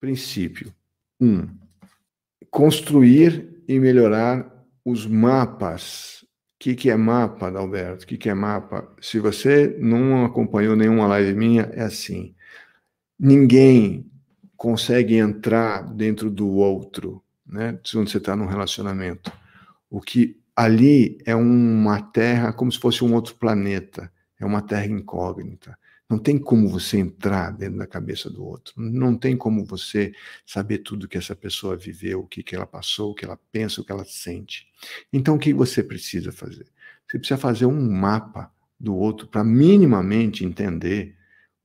princípio. Um, construir e melhorar os mapas. O que, que é mapa, Alberto? O que, que é mapa? Se você não acompanhou nenhuma live minha, é assim. Ninguém consegue entrar dentro do outro, né? Se você está num relacionamento. O que ali é uma terra como se fosse um outro planeta é uma terra incógnita. Não tem como você entrar dentro da cabeça do outro. Não tem como você saber tudo que essa pessoa viveu, o que, que ela passou, o que ela pensa, o que ela sente. Então, o que você precisa fazer? Você precisa fazer um mapa do outro para minimamente entender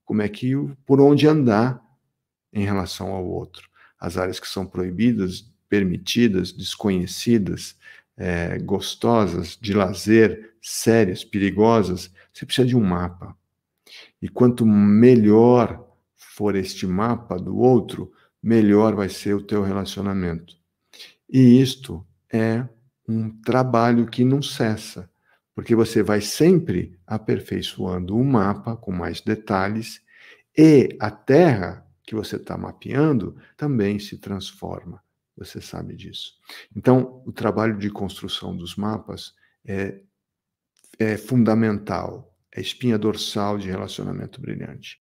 como é que, por onde andar em relação ao outro. As áreas que são proibidas, permitidas, desconhecidas, é, gostosas, de lazer, sérias, perigosas, você precisa de um mapa. E quanto melhor for este mapa do outro, melhor vai ser o teu relacionamento. E isto é um trabalho que não cessa, porque você vai sempre aperfeiçoando o mapa com mais detalhes e a terra que você está mapeando também se transforma. Você sabe disso. Então, o trabalho de construção dos mapas é, é fundamental, é espinha dorsal de relacionamento brilhante.